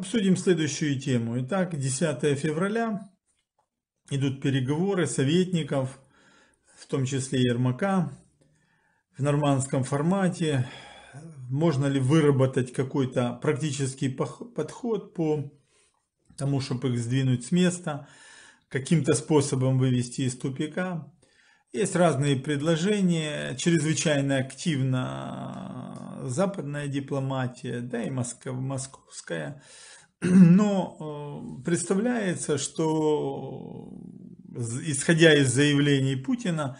Обсудим следующую тему. Итак, 10 февраля идут переговоры советников, в том числе Ермака, в нормандском формате. Можно ли выработать какой-то практический подход по тому, чтобы их сдвинуть с места, каким-то способом вывести из тупика. Есть разные предложения, чрезвычайно активна э, западная дипломатия, да и Москва, московская. Но э, представляется, что э, исходя из заявлений Путина,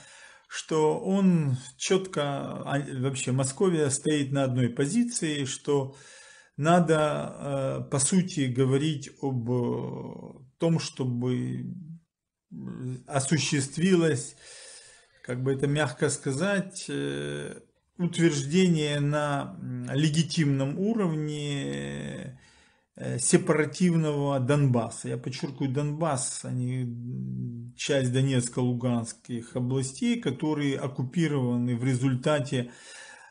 что он четко, а, вообще Московия стоит на одной позиции, что надо по сути говорить об том, чтобы осуществилась как бы это мягко сказать, э, утверждение на легитимном уровне э, сепаративного Донбасса. Я подчеркиваю Донбасс, они а часть Донецко-Луганских областей, которые оккупированы в результате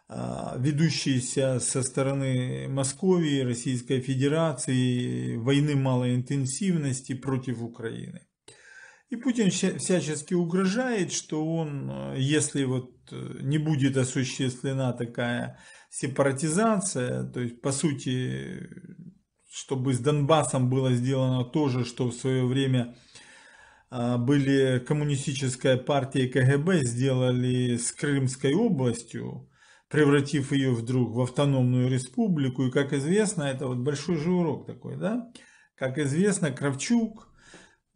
а, ведущейся со стороны Московии, Российской Федерации войны малой интенсивности против Украины. И Путин всячески угрожает, что он, э, если вот э, не будет осуществлена такая сепаратизация, то есть по сути, чтобы с Донбассом было сделано то же, что в свое время э, были коммунистическая партия и КГБ сделали с Крымской областью, превратив ее вдруг в автономную республику. И как известно, это вот большой же урок такой, да? Как известно, Кравчук –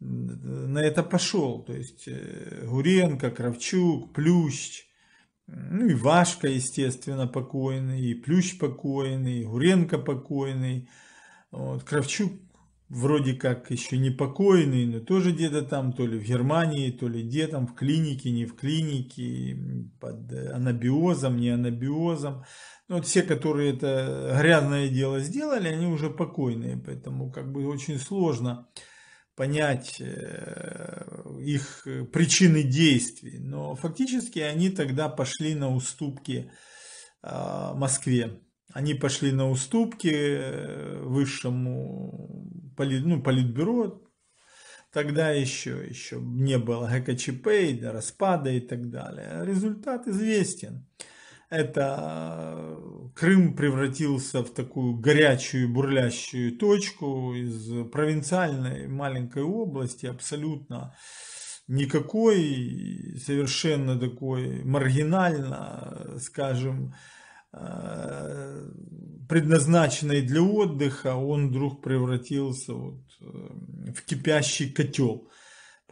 на это пошел. То есть э, Гуренко, Кравчук, Плющ, ну и Вашка, естественно, покойный, и Плющ покойный, и Гуренко покойный. Вот, Кравчук вроде как еще не покойный, но тоже где-то там, то ли в Германии, то ли где там, в клинике, не в клинике, под э, анабиозом, не анабиозом. Но ну, вот все, которые это грязное дело сделали, они уже покойные, поэтому как бы очень сложно понять э, их э, причины действий. Но фактически они тогда пошли на уступки а, Москве. Они пошли на уступки э, высшему полит, ну, политбюро. Тогда еще, еще не было ГКЧП, распада и так далее. Результат известен это э, Крым превратился в такую горячую, бурлящую точку из провинциальной маленькой области, абсолютно никакой, совершенно такой маргинально, скажем, э, предназначенной для отдыха, он вдруг превратился вот э, в кипящий котел –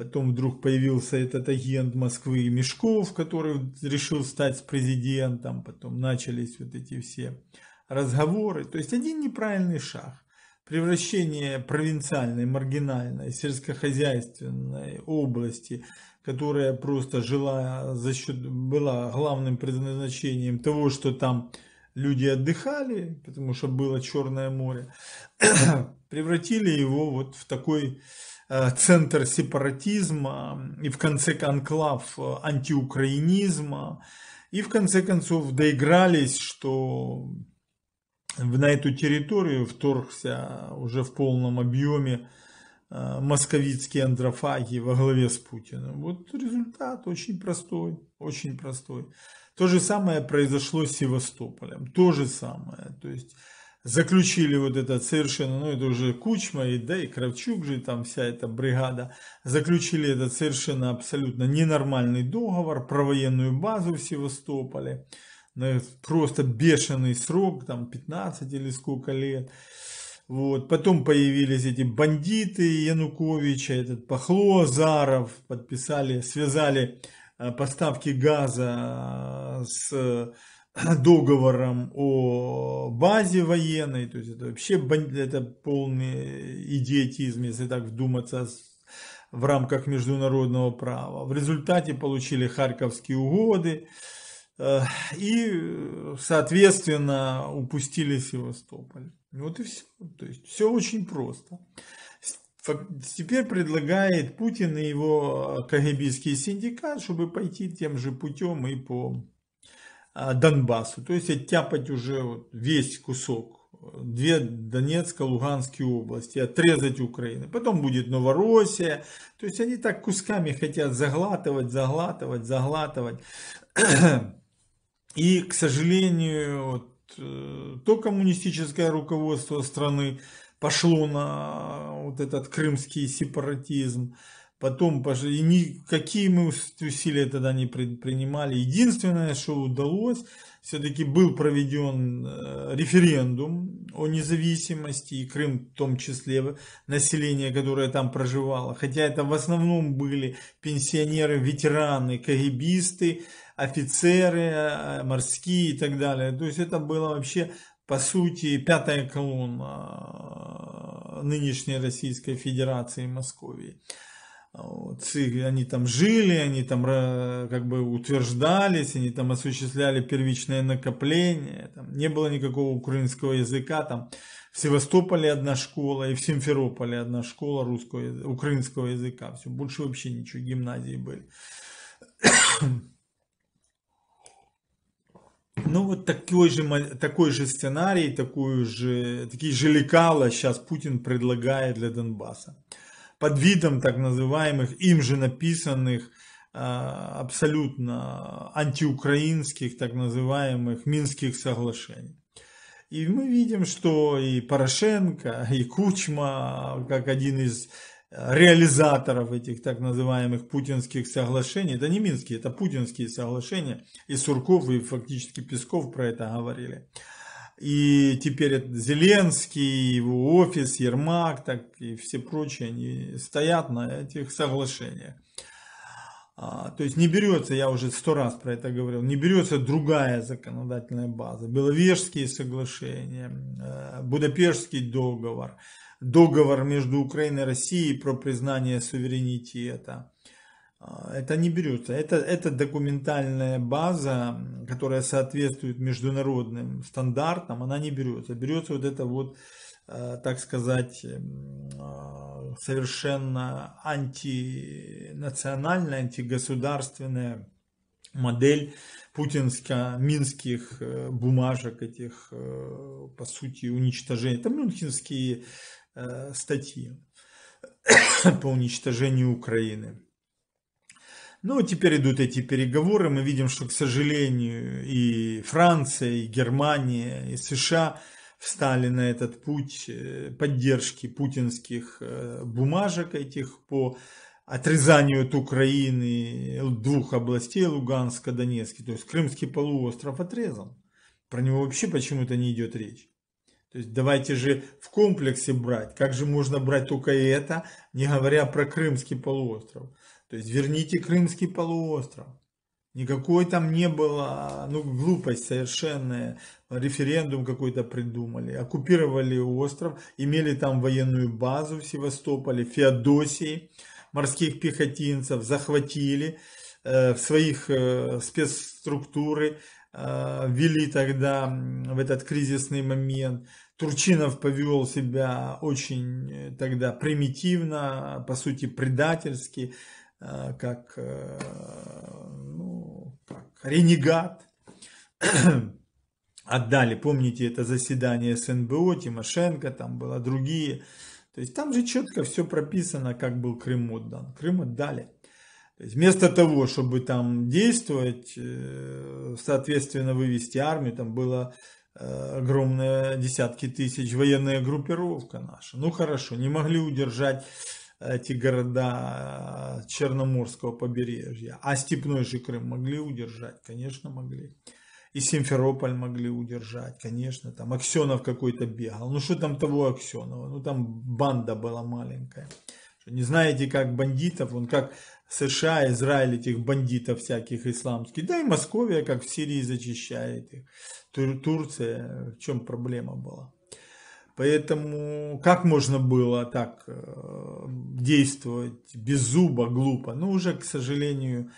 Потом вдруг появился этот агент Москвы Мешков, который решил стать президентом. Потом начались вот эти все разговоры. То есть один неправильный шаг. Превращение провинциальной, маргинальной, сельскохозяйственной области, которая просто жила за счет, была главным предназначением того, что там люди отдыхали, потому что было Черное море, превратили его вот в такой Э, центр сепаратизма и в конце анклав э, антиукраинизма. И в конце концов доигрались, что на эту территорию вторгся уже в полном объеме э, московицкие андрофаги во главе с Путиным. Вот результат очень простой, очень простой. То же самое произошло с Севастополем, то же самое. То есть заключили вот этот совершенно, ну это уже Кучма и, да, и Кравчук же, и там вся эта бригада, заключили этот совершенно абсолютно ненормальный договор про военную базу в Севастополе, на просто бешеный срок, там 15 или сколько лет. Вот. Потом появились эти бандиты Януковича, этот Пахло, Заров, подписали, связали э, поставки газа э, с договором о базе военной, то есть это вообще это полный идиотизм, если так вдуматься в рамках международного права. В результате получили Харьковские угоды э, и, соответственно, упустили Севастополь. Вот и все. То есть все очень просто. Теперь предлагает Путин и его КГБистский синдикат, чтобы пойти тем же путем и по а, Донбассу, то есть оттяпать уже вот весь кусок, две Донецкая, Луганские области, отрезать Украины. Потом будет Новороссия, то есть они так кусками хотят заглатывать, заглатывать, заглатывать. И, к сожалению, вот, э, то коммунистическое руководство страны пошло на э, вот этот крымский сепаратизм, Потом, и никакие мы усилия тогда не предпринимали. Единственное, что удалось, все-таки был проведен э, референдум о независимости, и Крым в том числе, население, которое там проживало. Хотя это в основном были пенсионеры, ветераны, кагибисты, офицеры, э, морские и так далее. То есть это было вообще, по сути, пятая колонна э, нынешней Российской Федерации Московии они там жили, они там э, как бы утверждались, они там осуществляли первичное накопление, там не было никакого украинского языка, там в Севастополе одна школа и в Симферополе одна школа русского, украинского языка, все, больше вообще ничего, гимназии были. Ну вот такой же, такой же сценарий, такую же, такие же лекала сейчас Путин предлагает для Донбасса под видом так называемых, им же написанных, э, абсолютно антиукраинских так называемых Минских соглашений. И мы видим, что и Порошенко, и Кучма, как один из реализаторов этих так называемых путинских соглашений, это не минские, это путинские соглашения, и Сурков, и фактически Песков про это говорили, и теперь это Зеленский, его офис, Ермак так, и все прочие, они стоят на этих соглашениях. А, то есть не берется, я уже сто раз про это говорил, не берется другая законодательная база. Беловежские соглашения, э, Будапештский договор, договор между Украиной и Россией про признание суверенитета – а, это не берется. Это, это документальная база, которая соответствует международным стандартам, она не берется. Берется вот это вот, э, так сказать, э, совершенно антинациональная, антигосударственная модель путинско-минских э, бумажек этих, по сути, уничтожения. Это мюнхенские статьи по уничтожению Украины. Ну, теперь идут эти переговоры, мы видим, что, к сожалению, и Франция, и Германия, и США встали на этот путь э, поддержки путинских э, бумажек этих по отрезанию от Украины двух областей Луганска, Донецка. То есть Крымский полуостров отрезан. Про него вообще почему-то не идет речь. То есть давайте же в комплексе брать. Как же можно брать только это, не говоря про Крымский полуостров? То есть верните Крымский полуостров. Никакой там не было, ну глупость совершенная, референдум какой-то придумали, оккупировали остров, имели там военную базу в Севастополе, Феодосии, морских пехотинцев захватили э, в своих э, спецструктуры, э, ввели тогда в этот кризисный момент. Турчинов повел себя очень э, тогда примитивно, по сути предательски, Э, как, э, ну, как ренегат. Отдали, помните, это заседание СНБО, Тимошенко, там было другие. То есть там же четко все прописано, как был Крым отдан. Крым отдали. То есть вместо того, чтобы там действовать, э, соответственно, вывести армию, там было огромные десятки тысяч, военная группировка наша. Ну хорошо, не могли удержать эти города э, Черноморского побережья. А степной же Крым могли удержать? Конечно, могли. И Симферополь могли удержать, конечно. Там Аксенов какой-то бегал. Ну что там того Аксенова? Ну там банда была маленькая. Не знаете, как бандитов, он как США, Израиль этих бандитов всяких исламских, да и Московия, как в Сирии зачищает их, Тур Турция, в чем проблема была. Поэтому как можно было так э, действовать без зуба, глупо? Ну, уже, к сожалению,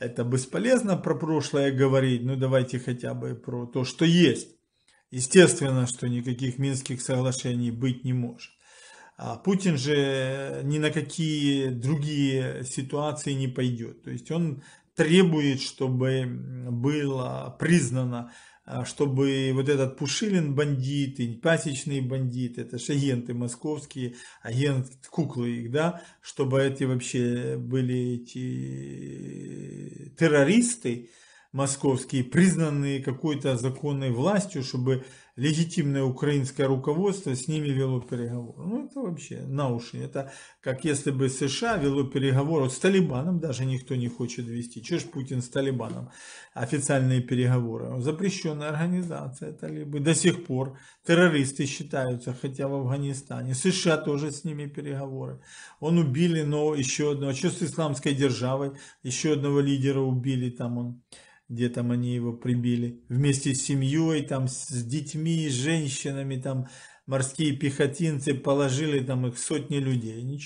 это бесполезно про прошлое говорить. Ну, давайте хотя бы про то, что есть. Естественно, что никаких Минских соглашений быть не может. А Путин же ни на какие другие ситуации не пойдет. То есть он требует, чтобы было признано а, чтобы вот этот Пушилин бандиты, пасечные бандиты, это же агенты московские, агент куклы их, да, чтобы эти вообще были эти террористы московские, признанные какой-то законной властью, чтобы легитимное украинское руководство с ними вело переговоры. Ну это вообще на уши. Это как если бы США вело переговоры с Талибаном, даже никто не хочет вести. Чего ж Путин с Талибаном? Официальные переговоры. Запрещенная организация талибы. До сих пор террористы считаются, хотя в Афганистане. США тоже с ними переговоры. Он убили, но еще одного, что с исламской державой, еще одного лидера убили там он где там они его прибили, вместе с семьей, там, с детьми, с женщинами, там, морские пехотинцы положили там их сотни людей, ничего.